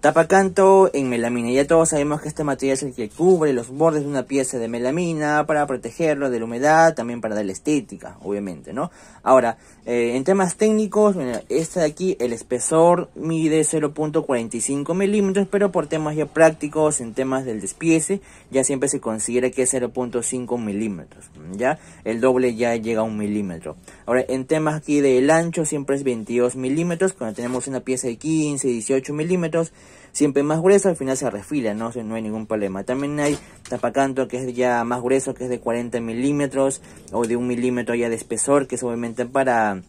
Tapa canto en melamina. Ya todos sabemos que este material es el que cubre los bordes de una pieza de melamina para protegerlo de la humedad, también para darle estética, obviamente, ¿no? Ahora, eh, en temas técnicos, esta de aquí, el espesor mide 0.45 milímetros, pero por temas ya prácticos, en temas del despiece, ya siempre se considera que es 0.5 milímetros, ¿ya? El doble ya llega a un milímetro. Ahora, en temas aquí del ancho, siempre es 22 milímetros, cuando tenemos una pieza de 15, 18 milímetros, siempre más grueso, al final se refila, ¿no? no hay ningún problema. También hay tapacanto que es ya más grueso, que es de 40 milímetros o de un milímetro ya de espesor, que es obviamente para,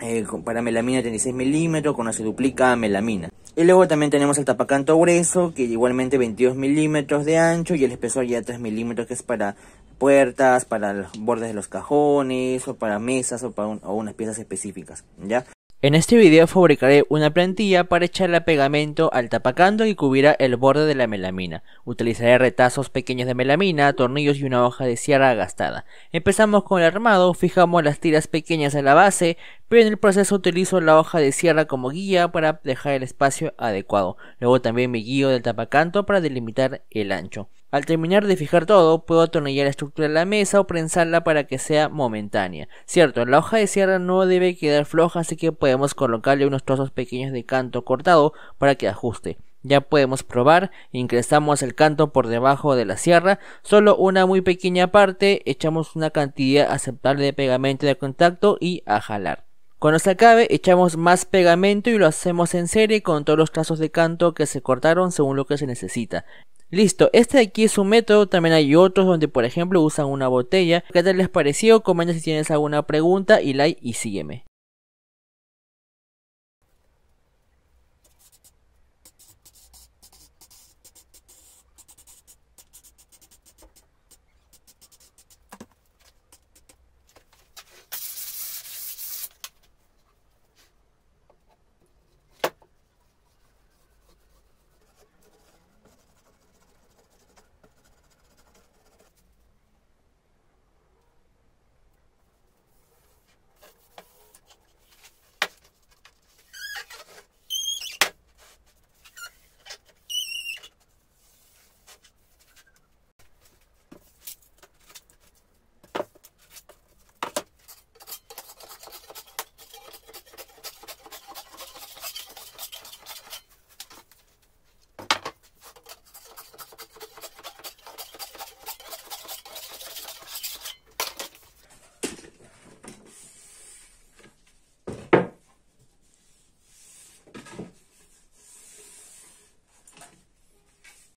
melamina eh, para melamina 36 milímetros, cuando se duplica melamina. Y luego también tenemos el tapacanto grueso, que igualmente 22 milímetros de ancho y el espesor ya 3 milímetros, que es para puertas, para los bordes de los cajones, o para mesas, o para unas piezas específicas, ¿ya? En este video fabricaré una plantilla para echarle pegamento al tapacando y cubrirá el borde de la melamina. Utilizaré retazos pequeños de melamina, tornillos y una hoja de sierra gastada. Empezamos con el armado, fijamos las tiras pequeñas a la base, pero en el proceso utilizo la hoja de sierra como guía para dejar el espacio adecuado. Luego también me guío del tapacanto para delimitar el ancho. Al terminar de fijar todo, puedo atornillar la estructura de la mesa o prensarla para que sea momentánea. Cierto, la hoja de sierra no debe quedar floja, así que podemos colocarle unos trozos pequeños de canto cortado para que ajuste. Ya podemos probar, ingresamos el canto por debajo de la sierra, solo una muy pequeña parte, echamos una cantidad aceptable de pegamento de contacto y a jalar. Cuando se acabe, echamos más pegamento y lo hacemos en serie con todos los trozos de canto que se cortaron según lo que se necesita. Listo, este de aquí es un método, también hay otros donde por ejemplo usan una botella. ¿Qué tal les pareció? Comenta si tienes alguna pregunta y like y sígueme.